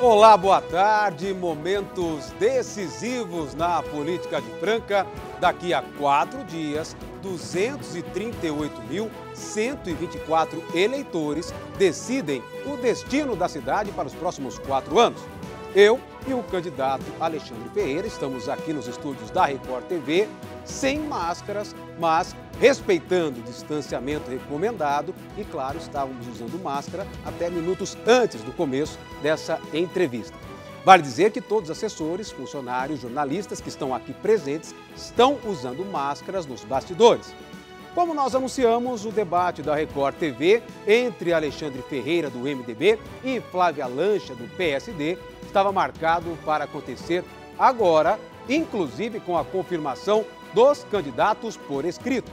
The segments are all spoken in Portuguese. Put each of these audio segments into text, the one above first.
Olá, boa tarde. Momentos decisivos na política de Franca. Daqui a quatro dias, 238.124 eleitores decidem o destino da cidade para os próximos quatro anos. Eu e o candidato Alexandre Ferreira estamos aqui nos estúdios da Record TV sem máscaras, mas respeitando o distanciamento recomendado e, claro, estávamos usando máscara até minutos antes do começo dessa entrevista. Vale dizer que todos os assessores, funcionários, jornalistas que estão aqui presentes estão usando máscaras nos bastidores. Como nós anunciamos, o debate da Record TV entre Alexandre Ferreira, do MDB, e Flávia Lancha, do PSD, estava marcado para acontecer agora, inclusive com a confirmação dos candidatos por escrito.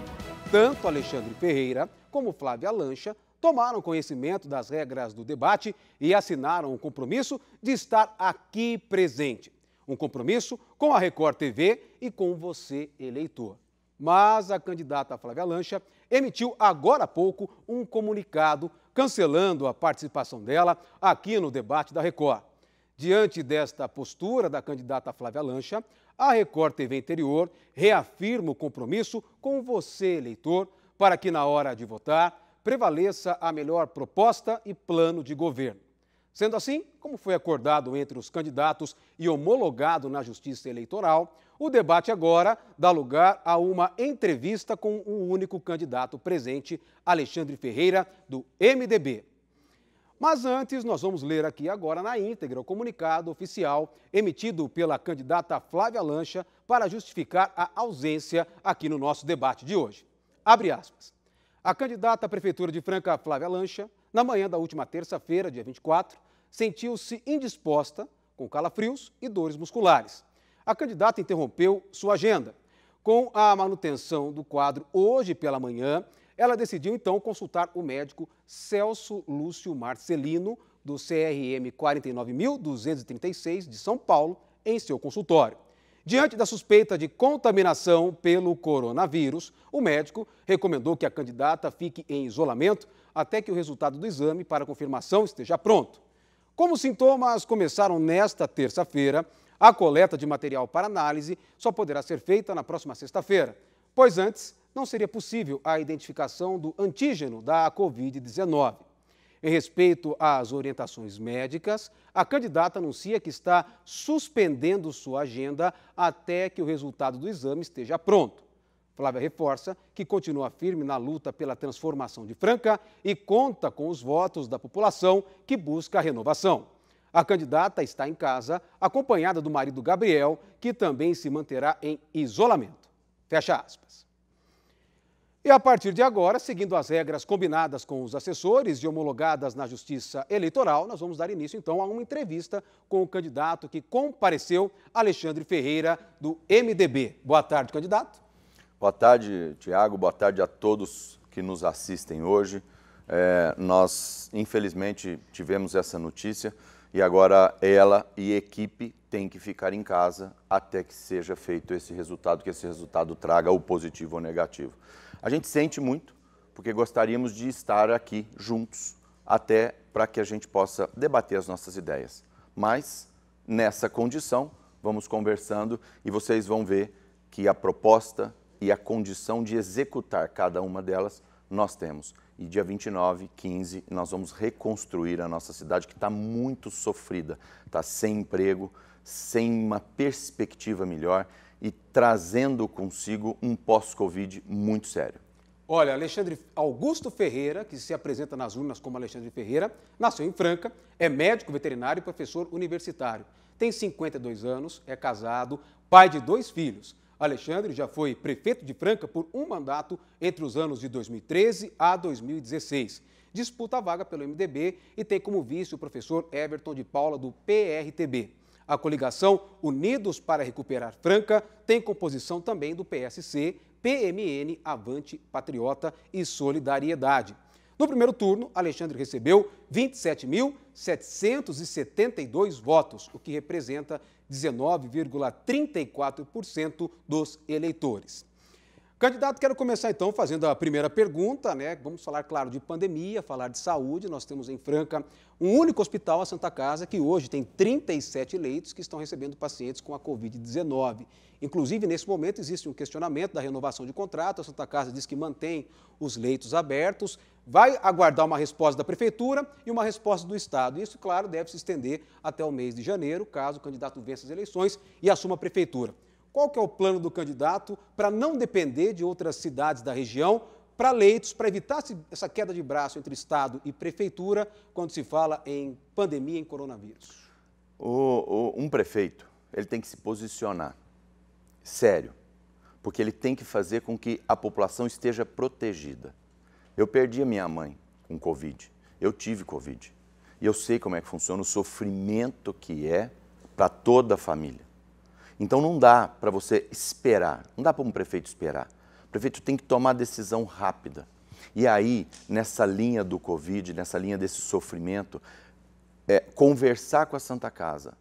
Tanto Alexandre Ferreira como Flávia Lancha tomaram conhecimento das regras do debate e assinaram o um compromisso de estar aqui presente. Um compromisso com a Record TV e com você, eleitor. Mas a candidata Flávia Lancha emitiu agora há pouco um comunicado cancelando a participação dela aqui no debate da Record. Diante desta postura da candidata Flávia Lancha, a Record TV Interior reafirma o compromisso com você, eleitor, para que na hora de votar prevaleça a melhor proposta e plano de governo. Sendo assim, como foi acordado entre os candidatos e homologado na Justiça Eleitoral, o debate agora dá lugar a uma entrevista com o único candidato presente, Alexandre Ferreira, do MDB. Mas antes, nós vamos ler aqui agora na íntegra o comunicado oficial emitido pela candidata Flávia Lancha para justificar a ausência aqui no nosso debate de hoje. Abre aspas. A candidata à Prefeitura de Franca, Flávia Lancha, na manhã da última terça-feira, dia 24, sentiu-se indisposta, com calafrios e dores musculares. A candidata interrompeu sua agenda. Com a manutenção do quadro hoje pela manhã, ela decidiu então consultar o médico Celso Lúcio Marcelino, do CRM 49236 de São Paulo, em seu consultório. Diante da suspeita de contaminação pelo coronavírus, o médico recomendou que a candidata fique em isolamento até que o resultado do exame para confirmação esteja pronto. Como os sintomas começaram nesta terça-feira, a coleta de material para análise só poderá ser feita na próxima sexta-feira, pois antes não seria possível a identificação do antígeno da Covid-19. Em respeito às orientações médicas, a candidata anuncia que está suspendendo sua agenda até que o resultado do exame esteja pronto. Flávia reforça que continua firme na luta pela transformação de Franca e conta com os votos da população que busca a renovação. A candidata está em casa, acompanhada do marido Gabriel, que também se manterá em isolamento. Fecha aspas. E a partir de agora, seguindo as regras combinadas com os assessores e homologadas na Justiça Eleitoral, nós vamos dar início então a uma entrevista com o candidato que compareceu, Alexandre Ferreira, do MDB. Boa tarde, candidato. Boa tarde, Tiago. Boa tarde a todos que nos assistem hoje. É, nós, infelizmente, tivemos essa notícia e agora ela e equipe tem que ficar em casa até que seja feito esse resultado, que esse resultado traga o positivo ou negativo. A gente sente muito, porque gostaríamos de estar aqui juntos até para que a gente possa debater as nossas ideias. Mas nessa condição, vamos conversando e vocês vão ver que a proposta e a condição de executar cada uma delas nós temos. E dia 29, 15, nós vamos reconstruir a nossa cidade que está muito sofrida, está sem emprego, sem uma perspectiva melhor e trazendo consigo um pós-Covid muito sério. Olha, Alexandre Augusto Ferreira, que se apresenta nas urnas como Alexandre Ferreira, nasceu em Franca, é médico veterinário e professor universitário. Tem 52 anos, é casado, pai de dois filhos. Alexandre já foi prefeito de Franca por um mandato entre os anos de 2013 a 2016. Disputa a vaga pelo MDB e tem como vice o professor Everton de Paula, do PRTB. A coligação Unidos para Recuperar Franca tem composição também do PSC, PMN, Avante Patriota e Solidariedade. No primeiro turno, Alexandre recebeu 27.772 votos, o que representa 19,34% dos eleitores. Candidato, quero começar então fazendo a primeira pergunta, né? Vamos falar, claro, de pandemia, falar de saúde. Nós temos em Franca um único hospital, a Santa Casa, que hoje tem 37 leitos que estão recebendo pacientes com a Covid-19. Inclusive, nesse momento, existe um questionamento da renovação de contrato. A Santa Casa diz que mantém os leitos abertos, vai aguardar uma resposta da Prefeitura e uma resposta do Estado. Isso, claro, deve se estender até o mês de janeiro, caso o candidato vença as eleições e assuma a Prefeitura. Qual que é o plano do candidato para não depender de outras cidades da região para leitos, para evitar essa queda de braço entre Estado e Prefeitura quando se fala em pandemia, em coronavírus? O, o, um prefeito, ele tem que se posicionar, sério, porque ele tem que fazer com que a população esteja protegida. Eu perdi a minha mãe com Covid, eu tive Covid, e eu sei como é que funciona o sofrimento que é para toda a família. Então não dá para você esperar, não dá para um prefeito esperar. O prefeito tem que tomar decisão rápida. E aí, nessa linha do Covid, nessa linha desse sofrimento, é, conversar com a Santa Casa,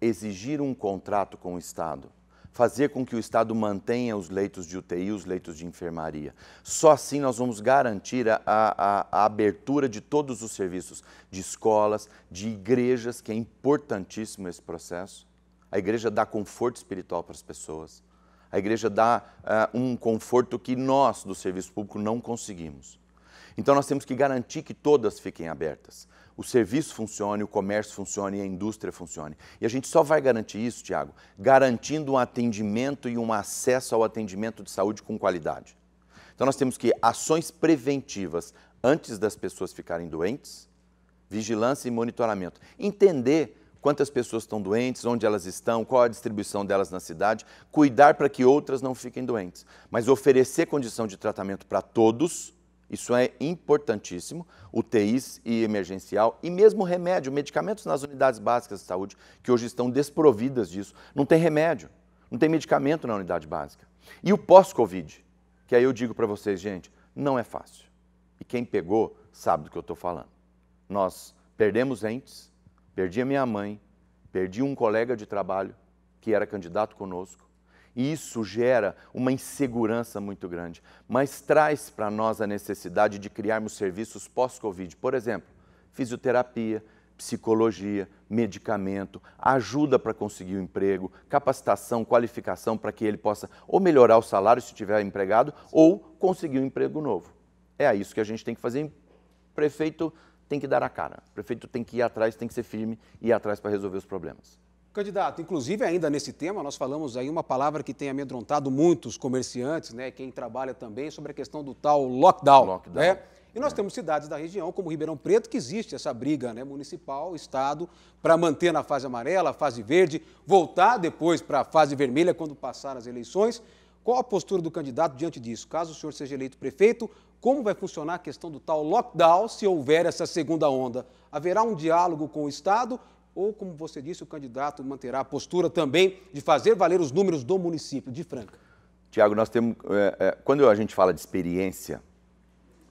exigir um contrato com o Estado, fazer com que o Estado mantenha os leitos de UTI, os leitos de enfermaria. Só assim nós vamos garantir a, a, a abertura de todos os serviços, de escolas, de igrejas, que é importantíssimo esse processo a igreja dá conforto espiritual para as pessoas. A igreja dá uh, um conforto que nós do serviço público não conseguimos. Então nós temos que garantir que todas fiquem abertas. O serviço funcione, o comércio funcione, a indústria funcione. E a gente só vai garantir isso, Tiago, garantindo um atendimento e um acesso ao atendimento de saúde com qualidade. Então nós temos que ações preventivas antes das pessoas ficarem doentes, vigilância e monitoramento. Entender quantas pessoas estão doentes, onde elas estão, qual a distribuição delas na cidade, cuidar para que outras não fiquem doentes. Mas oferecer condição de tratamento para todos, isso é importantíssimo, UTIs e emergencial, e mesmo remédio, medicamentos nas unidades básicas de saúde, que hoje estão desprovidas disso. Não tem remédio, não tem medicamento na unidade básica. E o pós-Covid, que aí eu digo para vocês, gente, não é fácil. E quem pegou sabe do que eu estou falando. Nós perdemos entes, perdi a minha mãe, perdi um colega de trabalho que era candidato conosco. E isso gera uma insegurança muito grande, mas traz para nós a necessidade de criarmos serviços pós-Covid. Por exemplo, fisioterapia, psicologia, medicamento, ajuda para conseguir o um emprego, capacitação, qualificação para que ele possa ou melhorar o salário se tiver empregado ou conseguir um emprego novo. É isso que a gente tem que fazer. Prefeito tem que dar a cara. O prefeito tem que ir atrás, tem que ser firme e ir atrás para resolver os problemas. Candidato, inclusive ainda nesse tema, nós falamos aí uma palavra que tem amedrontado muitos comerciantes, né, quem trabalha também, sobre a questão do tal lockdown. lockdown. Né? E nós é. temos cidades da região, como Ribeirão Preto, que existe essa briga né, municipal, Estado, para manter na fase amarela, fase verde, voltar depois para a fase vermelha quando passar as eleições. Qual a postura do candidato diante disso? Caso o senhor seja eleito prefeito, como vai funcionar a questão do tal lockdown se houver essa segunda onda? Haverá um diálogo com o Estado ou, como você disse, o candidato manterá a postura também de fazer valer os números do município de Franca? Tiago, nós temos. É, é, quando a gente fala de experiência,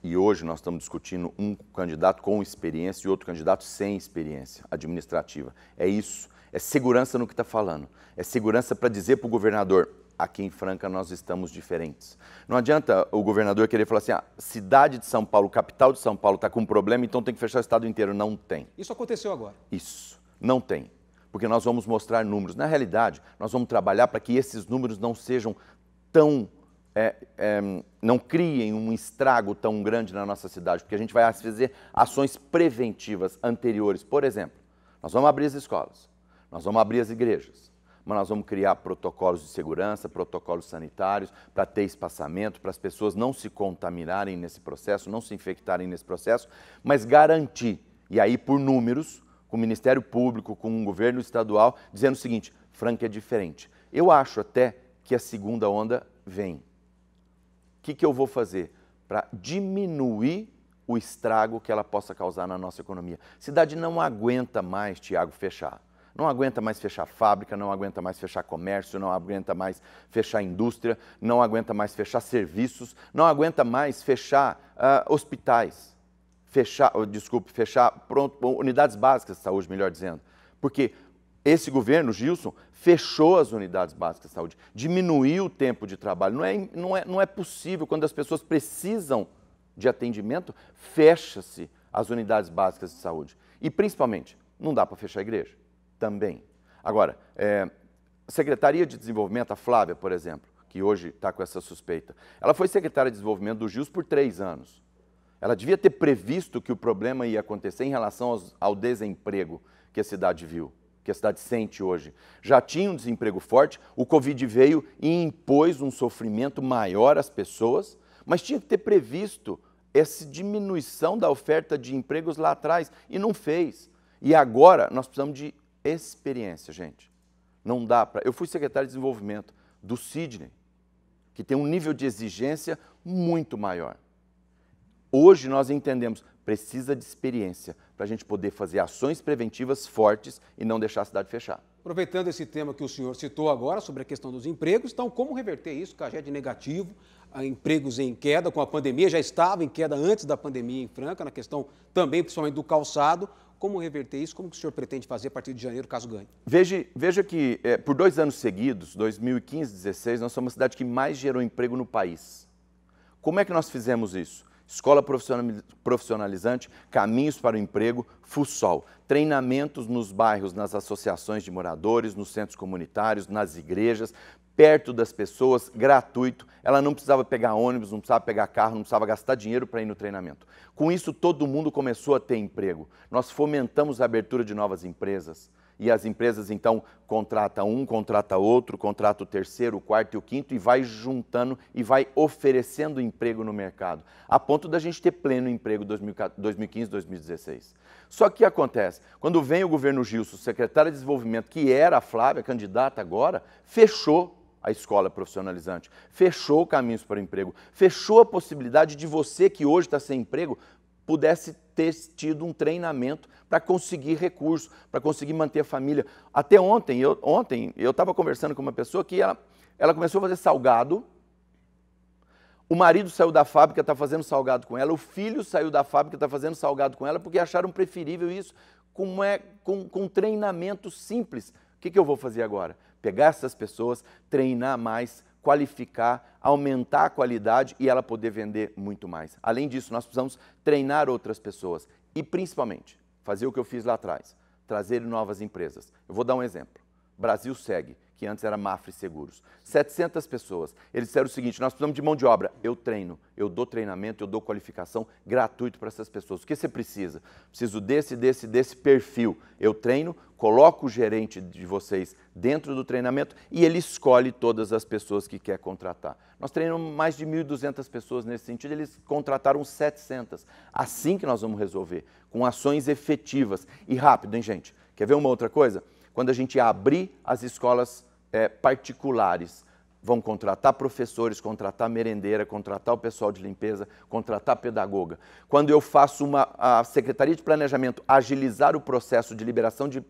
e hoje nós estamos discutindo um candidato com experiência e outro candidato sem experiência administrativa. É isso. É segurança no que está falando. É segurança para dizer para o governador: aqui em Franca nós estamos diferentes. Não adianta o governador querer falar assim, a ah, cidade de São Paulo, capital de São Paulo está com um problema, então tem que fechar o estado inteiro. Não tem. Isso aconteceu agora. Isso, não tem. Porque nós vamos mostrar números. Na realidade, nós vamos trabalhar para que esses números não sejam tão é, é, não criem um estrago tão grande na nossa cidade, porque a gente vai fazer ações preventivas anteriores. Por exemplo, nós vamos abrir as escolas, nós vamos abrir as igrejas, mas nós vamos criar protocolos de segurança, protocolos sanitários, para ter espaçamento, para as pessoas não se contaminarem nesse processo, não se infectarem nesse processo, mas garantir, e aí por números, com o Ministério Público, com o governo estadual, dizendo o seguinte: Franca é diferente. Eu acho até que a segunda onda vem. O que, que eu vou fazer para diminuir o estrago que ela possa causar na nossa economia? A cidade não aguenta mais, Tiago, fechar não aguenta mais fechar fábrica, não aguenta mais fechar comércio, não aguenta mais fechar indústria, não aguenta mais fechar serviços, não aguenta mais fechar uh, hospitais, fechar, oh, desculpe, fechar pronto, unidades básicas de saúde, melhor dizendo. Porque esse governo, Gilson, fechou as unidades básicas de saúde, diminuiu o tempo de trabalho. Não é, não é, não é possível, quando as pessoas precisam de atendimento, fecha-se as unidades básicas de saúde. E, principalmente, não dá para fechar a igreja também. Agora, é, Secretaria de Desenvolvimento, a Flávia, por exemplo, que hoje está com essa suspeita, ela foi secretária de Desenvolvimento do GIUS por três anos. Ela devia ter previsto que o problema ia acontecer em relação aos, ao desemprego que a cidade viu, que a cidade sente hoje. Já tinha um desemprego forte, o Covid veio e impôs um sofrimento maior às pessoas, mas tinha que ter previsto essa diminuição da oferta de empregos lá atrás e não fez. E agora nós precisamos de experiência, gente. Não dá para. Eu fui secretário de desenvolvimento do Sidney, que tem um nível de exigência muito maior. Hoje nós entendemos, precisa de experiência para a gente poder fazer ações preventivas fortes e não deixar a cidade fechar. Aproveitando esse tema que o senhor citou agora sobre a questão dos empregos, então como reverter isso, Caged negativo, ah, empregos em queda com a pandemia, já estava em queda antes da pandemia em Franca, na questão também principalmente do calçado, como reverter isso? Como que o senhor pretende fazer a partir de janeiro, caso ganhe? Veja, veja que é, por dois anos seguidos, 2015 e 2016, nós somos a cidade que mais gerou emprego no país. Como é que nós fizemos isso? escola profissionalizante, caminhos para o emprego, FUSOL, treinamentos nos bairros, nas associações de moradores, nos centros comunitários, nas igrejas, perto das pessoas, gratuito. Ela não precisava pegar ônibus, não precisava pegar carro, não precisava gastar dinheiro para ir no treinamento. Com isso, todo mundo começou a ter emprego. Nós fomentamos a abertura de novas empresas e as empresas então contrata um, contrata outro, contrata o terceiro, o quarto e o quinto e vai juntando e vai oferecendo emprego no mercado, a ponto da gente ter pleno emprego 2015, 2016. Só que acontece, quando vem o governo Gilson, secretário de desenvolvimento, que era a Flávia, candidata agora, fechou a escola profissionalizante, fechou caminhos para o emprego, fechou a possibilidade de você que hoje está sem emprego pudesse ter tido um treinamento para conseguir recurso, para conseguir manter a família. Até ontem, eu ontem eu estava conversando com uma pessoa que ela, ela começou a fazer salgado. O marido saiu da fábrica, está fazendo salgado com ela. O filho saiu da fábrica, está fazendo salgado com ela, porque acharam preferível isso com, é, com, com treinamento simples. O que, que eu vou fazer agora? Pegar essas pessoas, treinar mais, qualificar, aumentar a qualidade e ela poder vender muito mais. Além disso, nós precisamos treinar outras pessoas e, principalmente, fazer o que eu fiz lá atrás, trazer novas empresas. Eu vou dar um exemplo. Brasil segue que antes era Mafre Seguros. 700 pessoas. Eles disseram o seguinte: nós precisamos de mão de obra. Eu treino, eu dou treinamento, eu dou qualificação gratuito para essas pessoas. O que você precisa? Preciso desse, desse, desse perfil. Eu treino, coloco o gerente de vocês dentro do treinamento e ele escolhe todas as pessoas que quer contratar. Nós treinamos mais de 1.200 pessoas nesse sentido, eles contrataram 700. Assim que nós vamos resolver, com ações efetivas e rápido, hein, gente? Quer ver uma outra coisa? Quando a gente abrir as escolas é, particulares vão contratar professores, contratar merendeira, contratar o pessoal de limpeza, contratar pedagoga. Quando eu faço uma a Secretaria de Planejamento agilizar o processo de liberação de,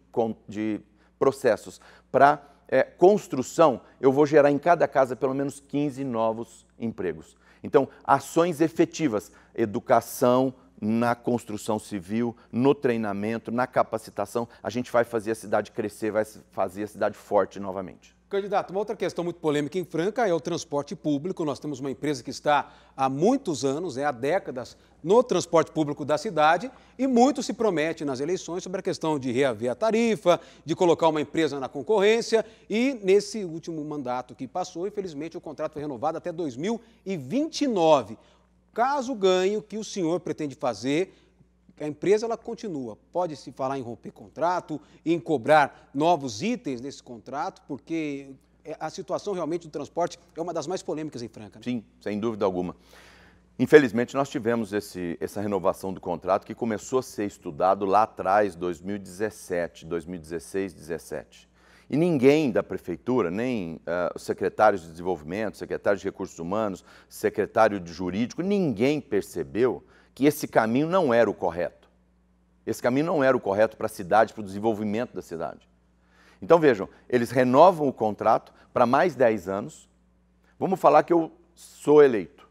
de processos para é, construção, eu vou gerar em cada casa pelo menos 15 novos empregos. Então, ações efetivas, educação, na construção civil, no treinamento, na capacitação, a gente vai fazer a cidade crescer, vai fazer a cidade forte novamente. Candidato, uma outra questão muito polêmica em Franca é o transporte público. Nós temos uma empresa que está há muitos anos, é há décadas, no transporte público da cidade e muito se promete nas eleições sobre a questão de reaver a tarifa, de colocar uma empresa na concorrência e nesse último mandato que passou, infelizmente, o contrato foi renovado até 2029. Caso ganhe, o que o senhor pretende fazer a empresa ela continua. Pode se falar em romper contrato, em cobrar novos itens nesse contrato, porque é, a situação realmente do transporte é uma das mais polêmicas em Franca. Né? Sim, sem dúvida alguma. Infelizmente, nós tivemos esse, essa renovação do contrato que começou a ser estudado lá atrás, 2017, 2016, 2017. E ninguém da prefeitura, nem uh, secretários de desenvolvimento, secretário de recursos humanos, secretário de jurídico, ninguém percebeu que esse caminho não era o correto. Esse caminho não era o correto para a cidade, para o desenvolvimento da cidade. Então vejam, eles renovam o contrato para mais 10 anos. Vamos falar que eu sou eleito.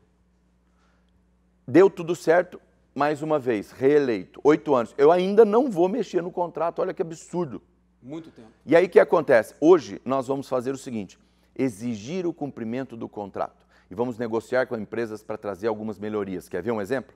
Deu tudo certo, mais uma vez, reeleito, oito anos. Eu ainda não vou mexer no contrato, olha que absurdo. Muito tempo. E aí o que acontece? Hoje nós vamos fazer o seguinte: exigir o cumprimento do contrato. E vamos negociar com empresas para trazer algumas melhorias. Quer ver um exemplo?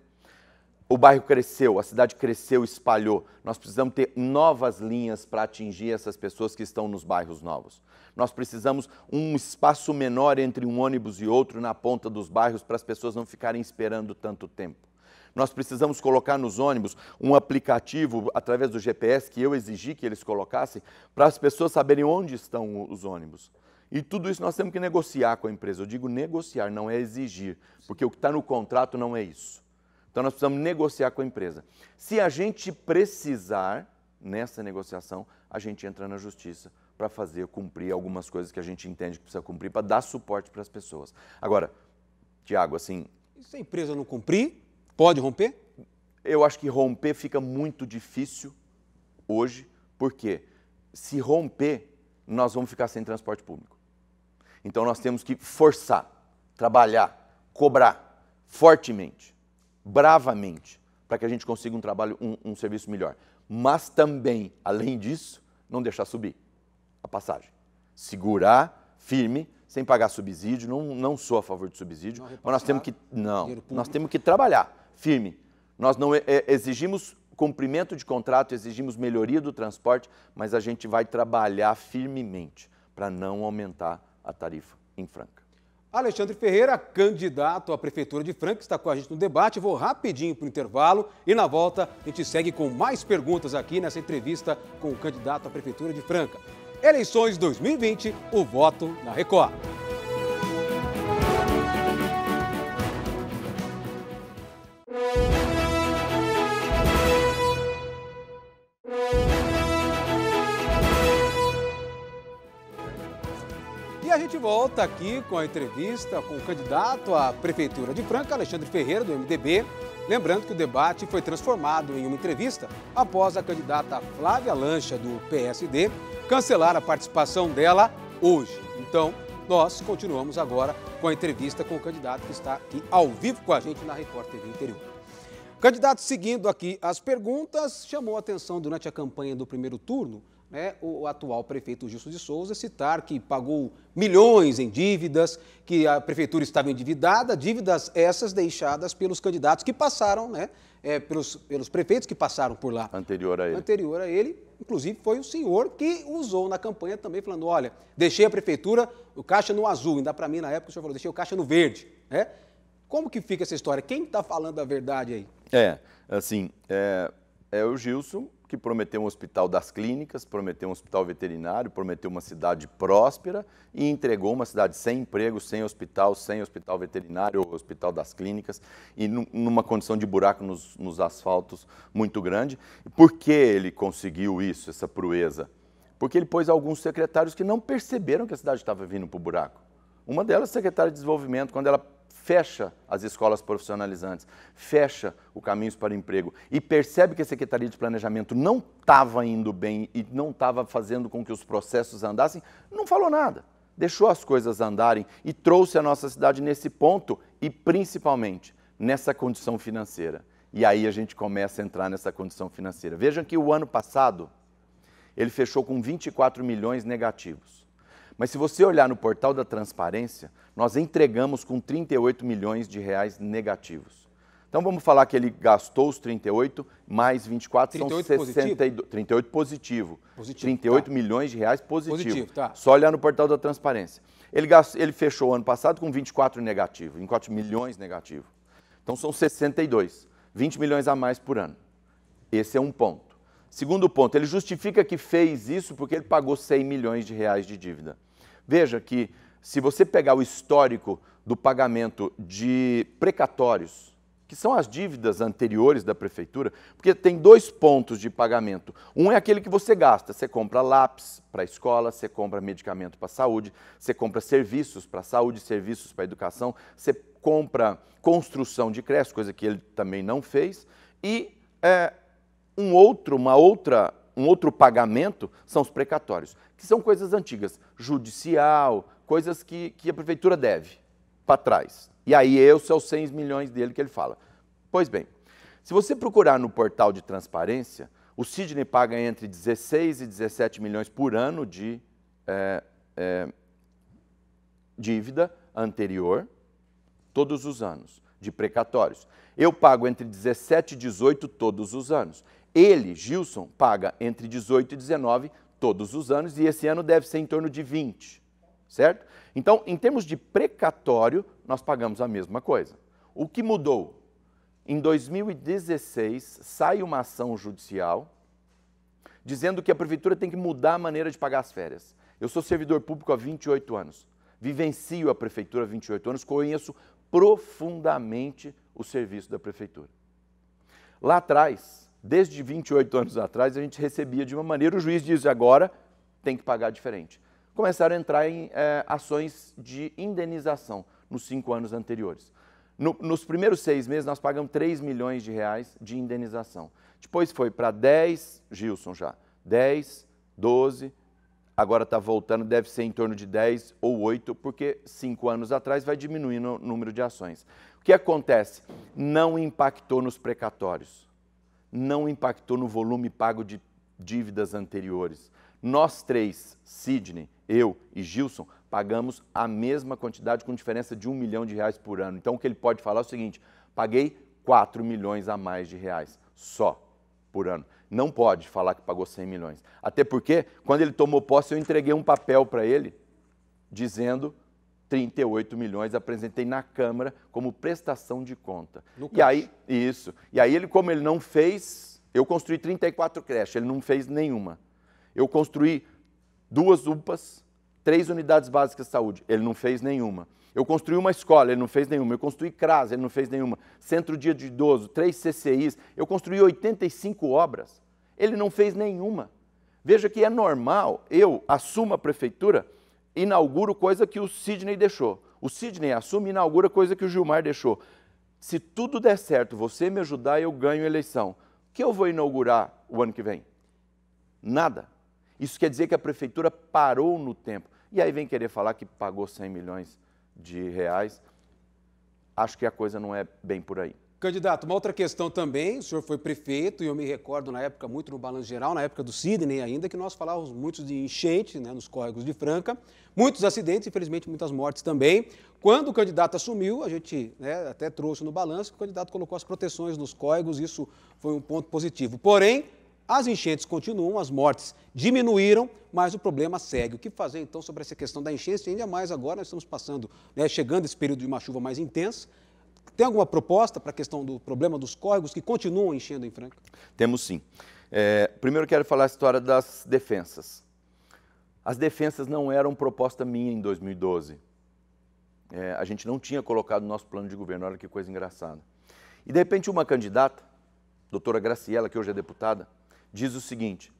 o bairro cresceu, a cidade cresceu, espalhou. Nós precisamos ter novas linhas para atingir essas pessoas que estão nos bairros novos. Nós precisamos um espaço menor entre um ônibus e outro na ponta dos bairros para as pessoas não ficarem esperando tanto tempo. Nós precisamos colocar nos ônibus um aplicativo através do GPS que eu exigi que eles colocassem para as pessoas saberem onde estão os ônibus. E tudo isso nós temos que negociar com a empresa. Eu digo negociar, não é exigir, porque o que está no contrato não é isso. Então nós precisamos negociar com a empresa. Se a gente precisar, nessa negociação, a gente entra na justiça para fazer cumprir algumas coisas que a gente entende que precisa cumprir para dar suporte para as pessoas. Agora, Tiago, assim. E se a empresa não cumprir, pode romper? Eu acho que romper fica muito difícil hoje, porque se romper, nós vamos ficar sem transporte público. Então nós temos que forçar, trabalhar, cobrar fortemente bravamente para que a gente consiga um trabalho, um, um, serviço melhor. Mas também, além disso, não deixar subir a passagem. Segurar firme, sem pagar subsídio, não, não sou a favor de subsídio, não, mas nós temos que. Não, nós temos que trabalhar firme. Nós não é, é, exigimos cumprimento de contrato, exigimos melhoria do transporte, mas a gente vai trabalhar firmemente para não aumentar a tarifa em Franca. Alexandre Ferreira, candidato à Prefeitura de Franca, está com a gente no debate. Vou rapidinho para o intervalo e na volta a gente segue com mais perguntas aqui nessa entrevista com o candidato à Prefeitura de Franca. Eleições 2020, o voto na Record. a gente volta aqui com a entrevista com o candidato à Prefeitura de Franca, Alexandre Ferreira, do MDB. Lembrando que o debate foi transformado em uma entrevista após a candidata Flávia Lancha, do PSD, cancelar a participação dela hoje. Então, nós continuamos agora com a entrevista com o candidato que está aqui ao vivo com a gente na Record TV Interior. candidato, seguindo aqui as perguntas, chamou a atenção durante a campanha do primeiro turno né, o atual prefeito Gilson de Souza citar que pagou milhões em dívidas, que a prefeitura estava endividada, dívidas essas deixadas pelos candidatos que passaram, né, é, pelos, pelos prefeitos que passaram por lá. Anterior a ele. Anterior a ele, inclusive foi o senhor que usou na campanha também, falando, olha, deixei a prefeitura, o caixa no azul, ainda para mim na época o senhor falou, deixei o caixa no verde, né? Como que fica essa história? Quem está falando a verdade aí? É, assim, é, é o Gilson que prometeu um hospital das clínicas, prometeu um hospital veterinário, prometeu uma cidade próspera e entregou uma cidade sem emprego, sem hospital, sem hospital veterinário, hospital das clínicas e numa condição de buraco nos, nos asfaltos muito grande. Por que ele conseguiu isso, essa proeza? Porque ele pôs alguns secretários que não perceberam que a cidade estava vindo para o buraco. Uma delas, secretária de Desenvolvimento, quando ela fecha as escolas profissionalizantes, fecha o Caminhos para o Emprego e percebe que a Secretaria de Planejamento não estava indo bem e não estava fazendo com que os processos andassem, não falou nada. Deixou as coisas andarem e trouxe a nossa cidade nesse ponto e principalmente nessa condição financeira. E aí a gente começa a entrar nessa condição financeira. Vejam que o ano passado ele fechou com 24 milhões negativos. Mas se você olhar no portal da transparência, nós entregamos com 38 milhões de reais negativos. Então vamos falar que ele gastou os 38 mais 24 38 são 62, positivo? 38 positivo. positivo 38 tá. milhões de reais positivo. positivo tá. Só olhar no portal da transparência. Ele, gastou, ele fechou o ano passado com 24 negativo, 24 milhões negativo. Então são 62, 20 milhões a mais por ano. Esse é um ponto. Segundo ponto, ele justifica que fez isso porque ele pagou 100 milhões de reais de dívida. Veja que se você pegar o histórico do pagamento de precatórios, que são as dívidas anteriores da prefeitura, porque tem dois pontos de pagamento. Um é aquele que você gasta, você compra lápis para a escola, você compra medicamento para a saúde, você compra serviços para a saúde, serviços para a educação, você compra construção de creche, coisa que ele também não fez, e é, um outro, uma outra um outro pagamento são os precatórios, que são coisas antigas, judicial, coisas que, que a prefeitura deve para trás. E aí esse é os 100 milhões dele que ele fala. Pois bem, se você procurar no portal de transparência, o Sidney paga entre 16 e 17 milhões por ano de é, é, dívida anterior, todos os anos, de precatórios. Eu pago entre 17 e 18 todos os anos. Ele, Gilson, paga entre 18 e 19 todos os anos e esse ano deve ser em torno de 20, certo? Então, em termos de precatório, nós pagamos a mesma coisa. O que mudou? Em 2016, sai uma ação judicial dizendo que a prefeitura tem que mudar a maneira de pagar as férias. Eu sou servidor público há 28 anos, vivencio a prefeitura há 28 anos, conheço profundamente o serviço da prefeitura. Lá atrás, Desde 28 anos atrás, a gente recebia de uma maneira, o juiz diz agora tem que pagar diferente. Começaram a entrar em é, ações de indenização nos cinco anos anteriores. No, nos primeiros seis meses, nós pagamos 3 milhões de reais de indenização. Depois foi para 10, Gilson já, 10, 12, agora está voltando, deve ser em torno de 10 ou 8, porque cinco anos atrás vai diminuindo o número de ações. O que acontece? Não impactou nos precatórios não impactou no volume pago de dívidas anteriores. Nós três, Sidney, eu e Gilson, pagamos a mesma quantidade com diferença de um milhão de reais por ano. Então o que ele pode falar é o seguinte: paguei 4 milhões a mais de reais só por ano. Não pode falar que pagou 100 milhões. Até porque, quando ele tomou posse, eu entreguei um papel para ele dizendo 38 milhões apresentei na Câmara como prestação de conta. No e aí, isso. E aí, ele, como ele não fez, eu construí 34 creches, ele não fez nenhuma. Eu construí duas UPAs, três unidades básicas de saúde, ele não fez nenhuma. Eu construí uma escola, ele não fez nenhuma. Eu construí CRAS, ele não fez nenhuma. Centro Dia de Idoso, três CCIs. Eu construí 85 obras. Ele não fez nenhuma. Veja que é normal, eu assumo a prefeitura, inauguro coisa que o Sidney deixou. O Sidney assume e inaugura coisa que o Gilmar deixou. Se tudo der certo, você me ajudar, eu ganho a eleição. O que eu vou inaugurar o ano que vem? Nada. Isso quer dizer que a prefeitura parou no tempo. E aí vem querer falar que pagou 100 milhões de reais. Acho que a coisa não é bem por aí. Candidato, uma outra questão também, o senhor foi prefeito e eu me recordo na época muito no Balanço Geral, na época do Sidney ainda, que nós falávamos muito de enchente né, nos córregos de Franca, muitos acidentes, infelizmente muitas mortes também. Quando o candidato assumiu, a gente né, até trouxe no balanço que o candidato colocou as proteções nos córregos, isso foi um ponto positivo. Porém, as enchentes continuam, as mortes diminuíram, mas o problema segue. O que fazer então sobre essa questão da enchente? Ainda mais agora, nós estamos passando, né, chegando esse período de uma chuva mais intensa, tem alguma proposta para a questão do problema dos córregos que continuam enchendo em Franca? Temos sim. É, primeiro quero falar a história das defensas. As defensas não eram proposta minha em 2012. É, a gente não tinha colocado no nosso plano de governo, olha que coisa engraçada. E de repente uma candidata, doutora Graciela, que hoje é deputada, diz o seguinte,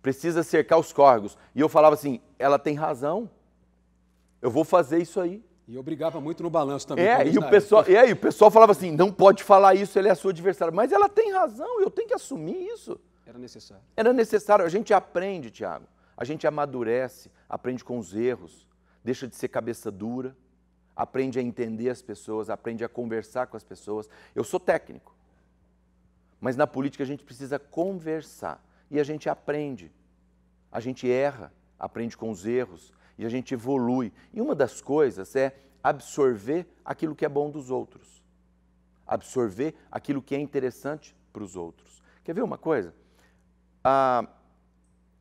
precisa cercar os córregos. E eu falava assim, ela tem razão, eu vou fazer isso aí. E eu brigava muito no balanço também. É, e o, pessoal, é, o pessoal falava assim: não pode falar isso, ele é seu adversário. Mas ela tem razão, eu tenho que assumir isso. Era necessário. Era necessário. A gente aprende, Tiago. A gente amadurece, aprende com os erros, deixa de ser cabeça dura, aprende a entender as pessoas, aprende a conversar com as pessoas. Eu sou técnico, mas na política a gente precisa conversar e a gente aprende. A gente erra, aprende com os erros, e a gente evolui. E uma das coisas é absorver aquilo que é bom dos outros, absorver aquilo que é interessante para os outros. Quer ver uma coisa? A,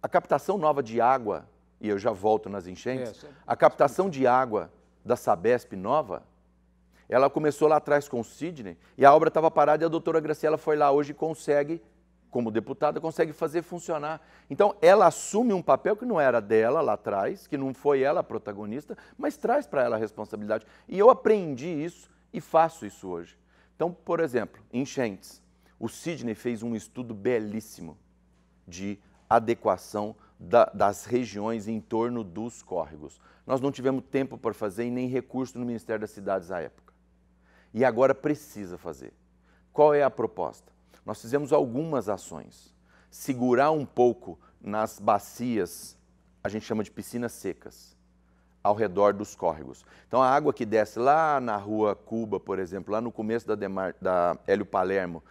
a, captação nova de água, e eu já volto nas enchentes, é, a captação de água da Sabesp nova, ela começou lá atrás com o Sidney e a obra estava parada e a doutora Graciela foi lá hoje e consegue como deputada, consegue fazer funcionar. Então, ela assume um papel que não era dela lá atrás, que não foi ela a protagonista, mas traz para ela a responsabilidade. E eu aprendi isso e faço isso hoje. Então, por exemplo, enchentes. O Sidney fez um estudo belíssimo de adequação da, das regiões em torno dos córregos. Nós não tivemos tempo para fazer e nem recurso no Ministério das Cidades à época. E agora precisa fazer. Qual é a proposta? Nós fizemos algumas ações. Segurar um pouco nas bacias, a gente chama de piscinas secas, ao redor dos córregos. Então, a água que desce lá na rua Cuba, por exemplo, lá no começo da, Demar, da Hélio Palermo,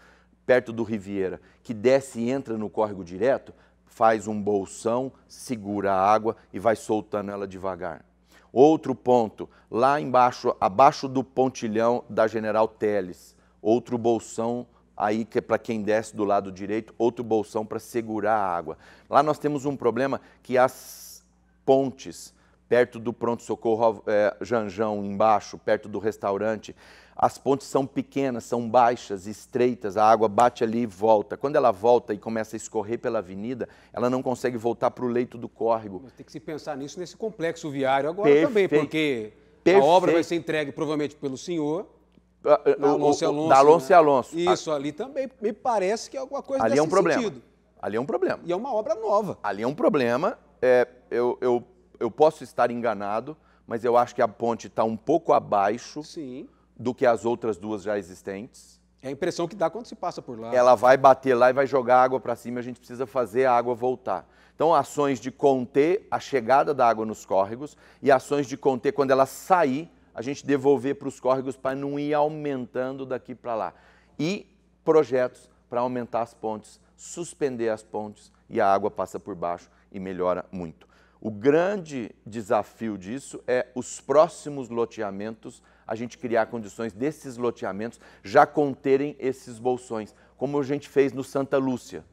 perto do Riviera, que desce e entra no córrego direto, faz um bolsão, segura a água e vai soltando ela devagar. Outro ponto, lá embaixo, abaixo do pontilhão da General Teles, outro bolsão aí que é para quem desce do lado direito, outro bolsão para segurar a água. Lá nós temos um problema que as pontes perto do pronto-socorro é, Janjão, embaixo, perto do restaurante, as pontes são pequenas, são baixas, estreitas, a água bate ali e volta. Quando ela volta e começa a escorrer pela avenida, ela não consegue voltar para o leito do córrego. Mas tem que se pensar nisso nesse complexo viário agora Perfeito. também, porque Perfeito. a obra vai ser entregue provavelmente pelo senhor ah, ah, Alonso, Alonso, da Alonso né? Alonso. Isso, ali também me parece que é alguma coisa ali é um problema. Sentido. Ali é um problema. E é uma obra nova. Ali é um problema. É, eu, eu, eu posso estar enganado, mas eu acho que a ponte está um pouco abaixo Sim. do que as outras duas já existentes. É a impressão que dá quando se passa por lá. Ela vai bater lá e vai jogar água para cima, a gente precisa fazer a água voltar. Então, ações de conter a chegada da água nos córregos e ações de conter quando ela sair a gente devolver para os córregos para não ir aumentando daqui para lá. E projetos para aumentar as pontes, suspender as pontes e a água passa por baixo e melhora muito. O grande desafio disso é os próximos loteamentos, a gente criar condições desses loteamentos já conterem esses bolsões, como a gente fez no Santa Lúcia.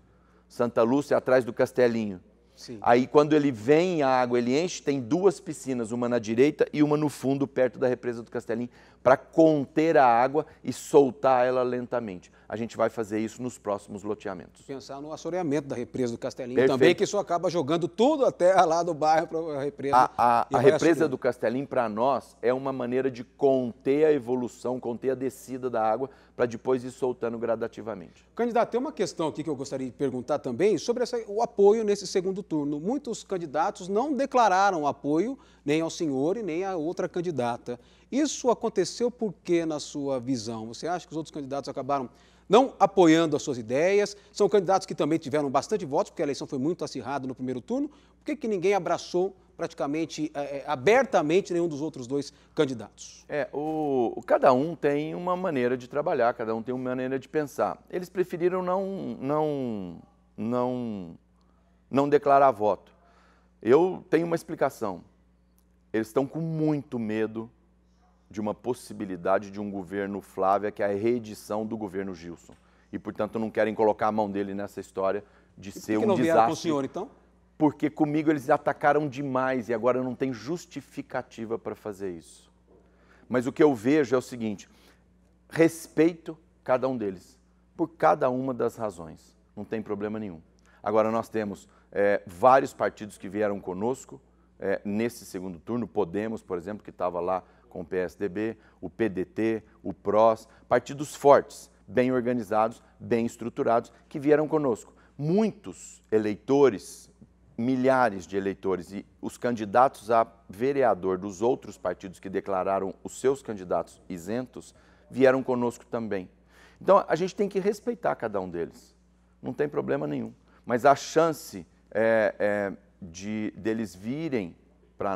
Santa Lúcia é atrás do Castelinho. Sim. Aí quando ele vem, a água ele enche, tem duas piscinas, uma na direita e uma no fundo, perto da represa do Castelinho, para conter a água e soltar ela lentamente a gente vai fazer isso nos próximos loteamentos. Pensar no assoreamento da represa do Castelinho Perfeito. também, que isso acaba jogando tudo a terra lá do bairro para a represa. A, a, a represa do Castelinho, para nós, é uma maneira de conter a evolução, conter a descida da água, para depois ir soltando gradativamente. Candidato, tem uma questão aqui que eu gostaria de perguntar também sobre essa, o apoio nesse segundo turno. Muitos candidatos não declararam apoio nem ao senhor e nem à outra candidata. Isso aconteceu porque, na sua visão, você acha que os outros candidatos acabaram não apoiando as suas ideias? São candidatos que também tiveram bastante votos, porque a eleição foi muito acirrada no primeiro turno. Por que, que ninguém abraçou praticamente é, abertamente nenhum dos outros dois candidatos? É, o, cada um tem uma maneira de trabalhar, cada um tem uma maneira de pensar. Eles preferiram não, não, não, não declarar voto. Eu tenho uma explicação. Eles estão com muito medo de uma possibilidade de um governo Flávia, que é a reedição do governo Gilson. E, portanto, não querem colocar a mão dele nessa história de e ser que um não desastre. Com o senhor, então? Porque comigo eles atacaram demais e agora não tem justificativa para fazer isso. Mas o que eu vejo é o seguinte: respeito cada um deles, por cada uma das razões. Não tem problema nenhum. Agora, nós temos é, vários partidos que vieram conosco é, nesse segundo turno, Podemos, por exemplo, que estava lá com o PSDB, o PDT, o PROS, partidos fortes, bem organizados, bem estruturados, que vieram conosco. Muitos eleitores, milhares de eleitores e os candidatos a vereador dos outros partidos que declararam os seus candidatos isentos vieram conosco também. Então a gente tem que respeitar cada um deles, não tem problema nenhum. Mas a chance é, é, de deles virem para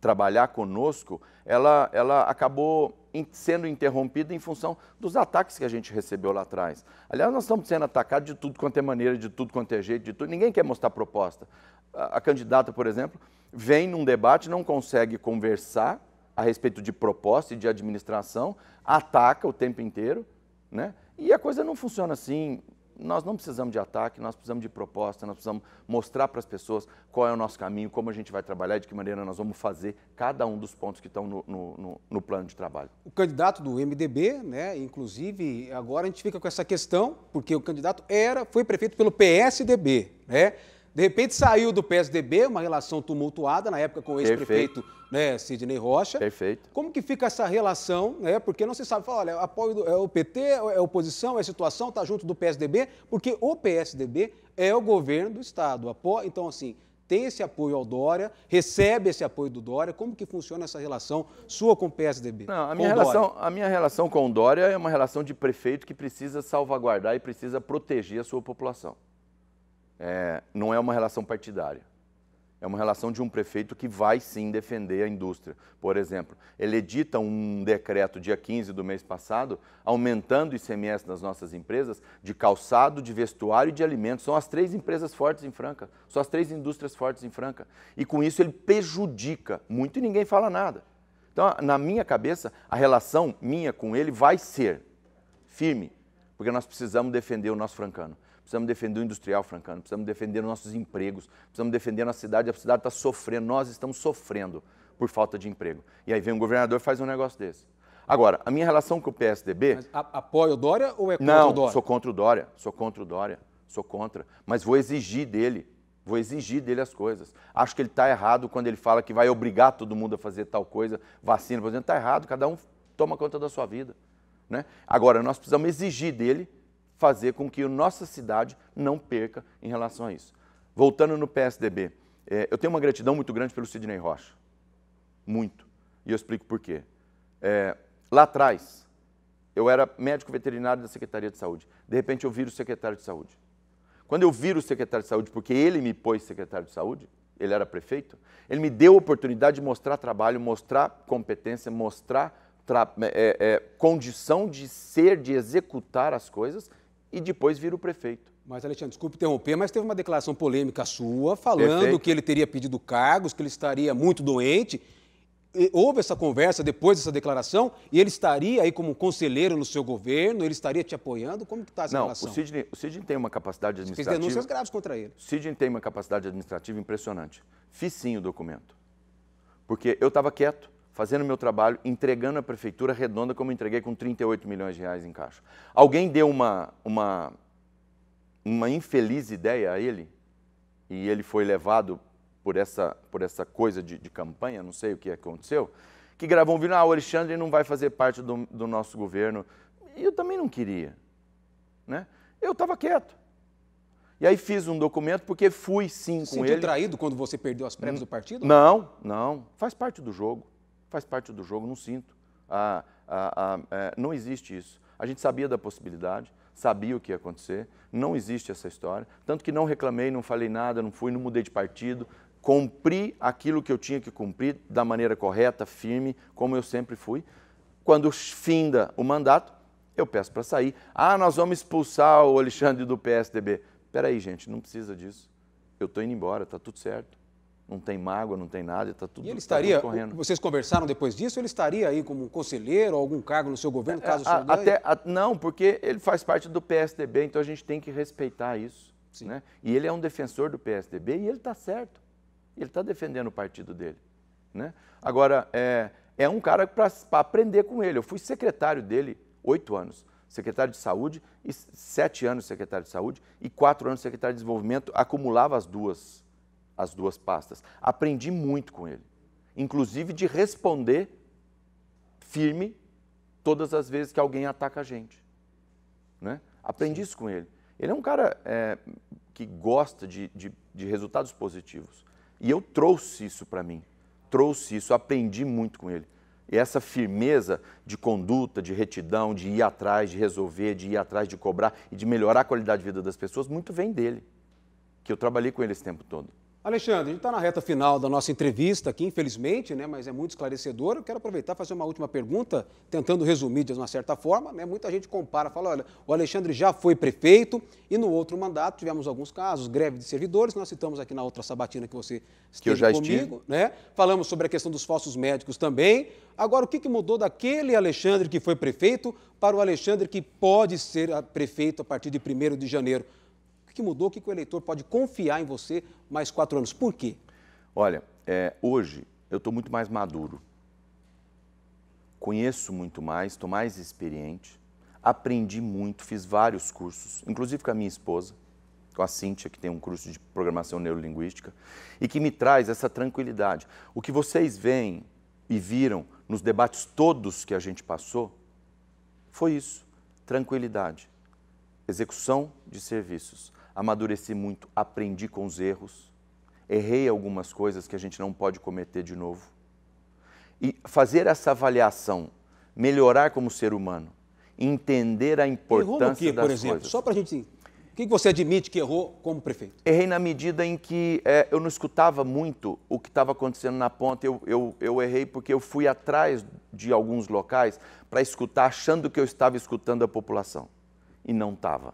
trabalhar conosco, ela, ela acabou sendo interrompida em função dos ataques que a gente recebeu lá atrás. Aliás, nós estamos sendo atacados de tudo quanto é maneira, de tudo quanto é jeito, de tudo. Ninguém quer mostrar proposta. A, a candidata, por exemplo, vem num debate, não consegue conversar a respeito de proposta e de administração, ataca o tempo inteiro, né? E a coisa não funciona assim nós não precisamos de ataque, nós precisamos de proposta, nós precisamos mostrar para as pessoas qual é o nosso caminho, como a gente vai trabalhar, de que maneira nós vamos fazer cada um dos pontos que estão no, no, no plano de trabalho. O candidato do MDB, né, inclusive, agora a gente fica com essa questão, porque o candidato era, foi prefeito pelo PSDB, né? De repente saiu do PSDB, uma relação tumultuada, na época com o ex-prefeito né, Sidney Rocha. Perfeito. Como que fica essa relação, né? Porque não se sabe, fala, olha, apoio do, é o PT, é oposição, é situação, tá junto do PSDB, porque o PSDB é o governo do Estado. Apo... Então, assim, tem esse apoio ao Dória, recebe esse apoio do Dória. Como que funciona essa relação sua com o PSDB? Não, a, minha relação, Dória. a minha relação com o Dória é uma relação de prefeito que precisa salvaguardar e precisa proteger a sua população é, não é uma relação partidária. É uma relação de um prefeito que vai sim defender a indústria. Por exemplo, ele edita um decreto dia 15 do mês passado, aumentando o ICMS nas nossas empresas de calçado, de vestuário e de alimentos. São as três empresas fortes em Franca, são as três indústrias fortes em Franca. E com isso ele prejudica muito e ninguém fala nada. Então, na minha cabeça, a relação minha com ele vai ser firme, porque nós precisamos defender o nosso francano precisamos defender o industrial francano, precisamos defender nossos empregos, precisamos defender a nossa cidade. A cidade está sofrendo, nós estamos sofrendo por falta de emprego. E aí vem um governador e faz um negócio desse. Agora, a minha relação com o PSDB. Mas apoia o Dória ou é contra não, o Dória? Não, sou contra o Dória, sou contra o Dória, sou contra. Mas vou exigir dele, vou exigir dele as coisas. Acho que ele está errado quando ele fala que vai obrigar todo mundo a fazer tal coisa, vacina, por exemplo. Está errado, cada um toma conta da sua vida. Né? Agora, nós precisamos exigir dele fazer com que a nossa cidade não perca em relação a isso. Voltando no PSDB, é, eu tenho uma gratidão muito grande pelo Sidney Rocha. Muito. E eu explico por quê. É, lá atrás, eu era médico veterinário da Secretaria de Saúde. De repente, eu viro secretário de Saúde. Quando eu viro secretário de Saúde, porque ele me pôs secretário de Saúde, ele era prefeito, ele me deu a oportunidade de mostrar trabalho, mostrar competência, mostrar é, é, condição de ser, de executar as coisas e depois vira o prefeito. Mas, Alexandre, desculpe interromper, mas teve uma declaração polêmica sua falando Perfeito. que ele teria pedido cargos, que ele estaria muito doente. Houve essa conversa depois dessa declaração e ele estaria aí como conselheiro no seu governo, ele estaria te apoiando? Como que está essa Não, relação? O Sidney, o Sidney tem uma capacidade administrativa... Fiz denúncias graves contra ele. O Sidney tem uma capacidade administrativa impressionante. Fiz sim o documento. Porque eu estava quieto fazendo meu trabalho, entregando a prefeitura redonda como entreguei com 38 milhões de reais em caixa. Alguém deu uma, uma, uma infeliz ideia a ele e ele foi levado por essa, por essa coisa de, de campanha, não sei o que aconteceu, que gravou um vídeo, ah, o Alexandre não vai fazer parte do, do nosso governo. E eu também não queria. Né? Eu estava quieto. E aí fiz um documento porque fui sim com Sentiu ele. traído quando você perdeu as prévias hum, do partido? Não, não. Faz parte do jogo faz parte do jogo, não sinto. Ah, ah, ah, é, não existe isso. A gente sabia da possibilidade, sabia o que ia acontecer, não existe essa história. Tanto que não reclamei, não falei nada, não fui, não mudei de partido, cumpri aquilo que eu tinha que cumprir da maneira correta, firme, como eu sempre fui. Quando finda o mandato, eu peço para sair. Ah, nós vamos expulsar o Alexandre do PSDB. Espera aí, gente, não precisa disso. Eu estou indo embora, está tudo certo não tem mágoa, não tem nada, está tudo, e ele tá estaria, correndo. Vocês conversaram depois disso? Ele estaria aí como conselheiro ou algum cargo no seu governo, caso é, a, o senhor até, a, Não, porque ele faz parte do PSDB, então a gente tem que respeitar isso. Né? E ele é um defensor do PSDB e ele está certo. Ele está defendendo o partido dele. Né? Agora, é, é um cara para aprender com ele. Eu fui secretário dele oito anos secretário de saúde, e sete anos secretário de saúde e quatro anos secretário de desenvolvimento, acumulava as duas as duas pastas. Aprendi muito com ele, inclusive de responder firme todas as vezes que alguém ataca a gente. Né? Aprendi isso com ele. Ele é um cara é, que gosta de, de, de resultados positivos. E eu trouxe isso para mim, trouxe isso, aprendi muito com ele. E essa firmeza de conduta, de retidão, de ir atrás, de resolver, de ir atrás, de cobrar e de melhorar a qualidade de vida das pessoas, muito vem dele, que eu trabalhei com ele esse tempo todo. Alexandre, a gente está na reta final da nossa entrevista aqui, infelizmente, né, mas é muito esclarecedora. Eu quero aproveitar e fazer uma última pergunta, tentando resumir de uma certa forma. Né? Muita gente compara, fala, olha, o Alexandre já foi prefeito e no outro mandato tivemos alguns casos, greve de servidores, nós citamos aqui na outra sabatina que você esteve que eu já comigo. Né? Falamos sobre a questão dos falsos médicos também. Agora, o que, que mudou daquele Alexandre que foi prefeito para o Alexandre que pode ser ah, prefeito a partir de 1 de janeiro? O que mudou? O que o eleitor pode confiar em você mais quatro anos? Por quê? Olha, é, hoje eu estou muito mais maduro. Conheço muito mais, estou mais experiente, aprendi muito, fiz vários cursos, inclusive com a minha esposa, com a Cíntia, que tem um curso de programação neurolinguística, e que me traz essa tranquilidade. O que vocês veem e viram nos debates todos que a gente passou foi isso: tranquilidade, execução de serviços amadureci muito, aprendi com os erros, errei algumas coisas que a gente não pode cometer de novo. E fazer essa avaliação, melhorar como ser humano, entender a importância errou quê, das por exemplo? Coisas. Só para a gente... O que você admite que errou como prefeito? Errei na medida em que é, eu não escutava muito o que estava acontecendo na ponta. Eu, eu, eu errei porque eu fui atrás de alguns locais para escutar, achando que eu estava escutando a população. E não estava.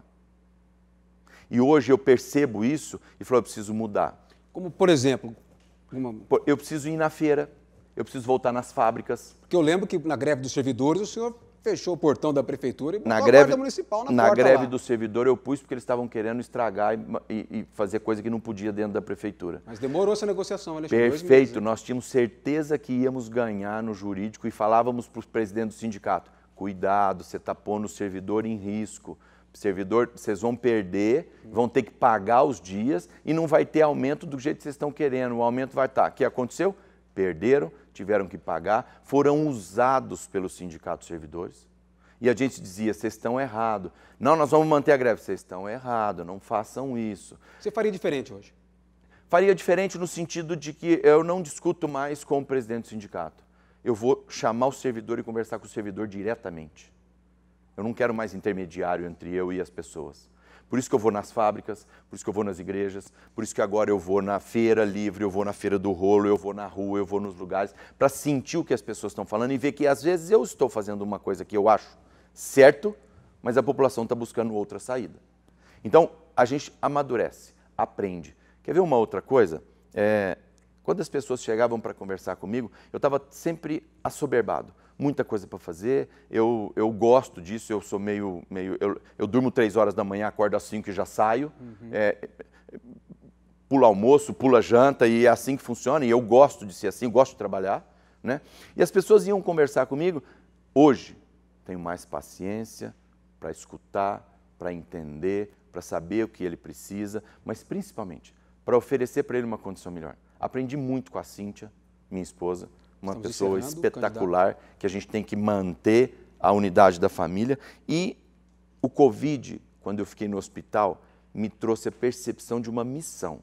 E hoje eu percebo isso e falo, eu preciso mudar. Como, por exemplo? Uma... Eu preciso ir na feira, eu preciso voltar nas fábricas. Porque eu lembro que na greve dos servidores o senhor fechou o portão da prefeitura e na greve, a guarda municipal na, na porta greve lá. do servidor eu pus porque eles estavam querendo estragar e, e, e, fazer coisa que não podia dentro da prefeitura. Mas demorou essa negociação, Alexandre. Perfeito, nós tínhamos certeza que íamos ganhar no jurídico e falávamos para o presidente do sindicato, cuidado, você está pondo o servidor em risco servidor, vocês vão perder, vão ter que pagar os dias e não vai ter aumento do jeito que vocês estão querendo. O aumento vai estar. Tá, o que aconteceu? Perderam, tiveram que pagar, foram usados pelo sindicato de servidores. E a gente dizia, vocês estão errado. Não, nós vamos manter a greve. Vocês estão errado, não façam isso. Você faria diferente hoje? Faria diferente no sentido de que eu não discuto mais com o presidente do sindicato. Eu vou chamar o servidor e conversar com o servidor diretamente. Eu não quero mais intermediário entre eu e as pessoas. Por isso que eu vou nas fábricas, por isso que eu vou nas igrejas, por isso que agora eu vou na feira livre, eu vou na feira do rolo, eu vou na rua, eu vou nos lugares, para sentir o que as pessoas estão falando e ver que às vezes eu estou fazendo uma coisa que eu acho certo, mas a população está buscando outra saída. Então, a gente amadurece, aprende. Quer ver uma outra coisa? É, quando as pessoas chegavam para conversar comigo, eu estava sempre assoberbado muita coisa para fazer. Eu, eu gosto disso, eu sou meio. meio eu, eu durmo três horas da manhã, acordo às cinco e já saio. Uhum. É, pula almoço, pula janta, e é assim que funciona. E eu gosto de ser assim, gosto de trabalhar. Né? E as pessoas iam conversar comigo. Hoje, tenho mais paciência para escutar, para entender, para saber o que ele precisa, mas principalmente para oferecer para ele uma condição melhor. Aprendi muito com a Cíntia, minha esposa, uma Estamos pessoa espetacular, candidato. que a gente tem que manter a unidade da família. E o Covid, quando eu fiquei no hospital, me trouxe a percepção de uma missão.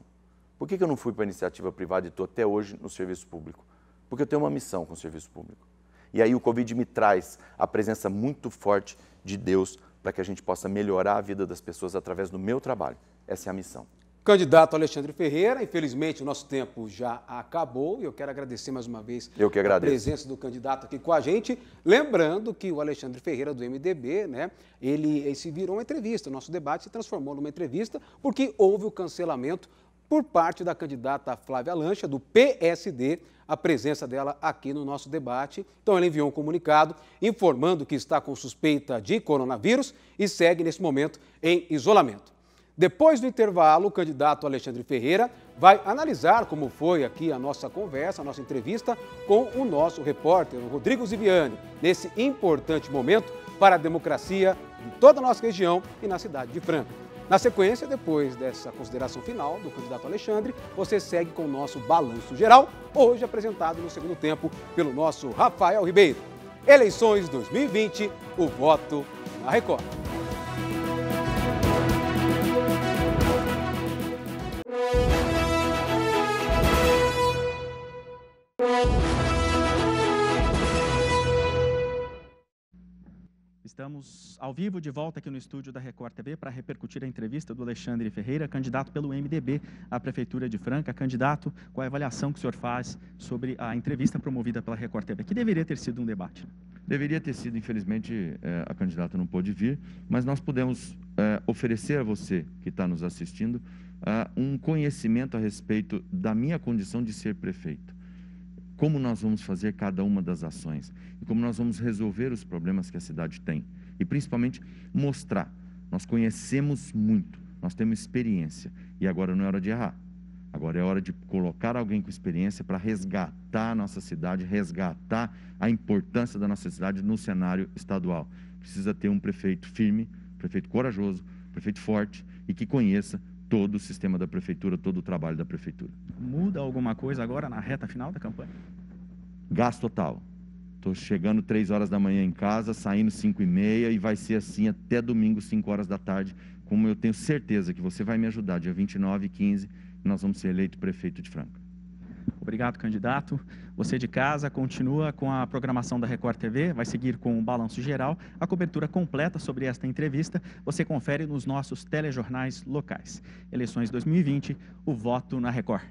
Por que, que eu não fui para a iniciativa privada e estou até hoje no serviço público? Porque eu tenho uma missão com o serviço público. E aí o Covid me traz a presença muito forte de Deus para que a gente possa melhorar a vida das pessoas através do meu trabalho. Essa é a missão. Candidato Alexandre Ferreira, infelizmente o nosso tempo já acabou e eu quero agradecer mais uma vez a presença do candidato aqui com a gente. Lembrando que o Alexandre Ferreira do MDB, né, ele se virou uma entrevista, o nosso debate se transformou numa entrevista porque houve o cancelamento por parte da candidata Flávia Lancha, do PSD, a presença dela aqui no nosso debate. Então, ela enviou um comunicado informando que está com suspeita de coronavírus e segue, nesse momento, em isolamento. Depois do intervalo, o candidato Alexandre Ferreira vai analisar como foi aqui a nossa conversa, a nossa entrevista com o nosso repórter, Rodrigo Ziviani, nesse importante momento para a democracia em toda a nossa região e na cidade de Franca. Na sequência, depois dessa consideração final do candidato Alexandre, você segue com o nosso balanço geral, hoje apresentado no segundo tempo pelo nosso Rafael Ribeiro. Eleições 2020, o voto na Record. Thank you. Estamos ao vivo de volta aqui no estúdio da Record TV para repercutir a entrevista do Alexandre Ferreira, candidato pelo MDB à Prefeitura de Franca. Candidato, qual a avaliação que o senhor faz sobre a entrevista promovida pela Record TV, que deveria ter sido um debate? Deveria ter sido, infelizmente, é, a candidata não pôde vir, mas nós podemos é, oferecer a você que está nos assistindo é, um conhecimento a respeito da minha condição de ser prefeito como nós vamos fazer cada uma das ações e como nós vamos resolver os problemas que a cidade tem. E principalmente mostrar. Nós conhecemos muito, nós temos experiência e agora não é hora de errar. Agora é hora de colocar alguém com experiência para resgatar a nossa cidade, resgatar a importância da nossa cidade no cenário estadual. Precisa ter um prefeito firme, prefeito corajoso, prefeito forte e que conheça todo o sistema da prefeitura, todo o trabalho da prefeitura. Muda alguma coisa agora na reta final da campanha? Gasto total. Estou chegando 3 horas da manhã em casa, saindo 5 e meia e vai ser assim até domingo, 5 horas da tarde, como eu tenho certeza que você vai me ajudar, dia 29 e 15, nós vamos ser eleito prefeito de Franca. Obrigado, candidato. Você de casa continua com a programação da Record TV, vai seguir com o Balanço Geral. A cobertura completa sobre esta entrevista você confere nos nossos telejornais locais. Eleições 2020, o voto na Record.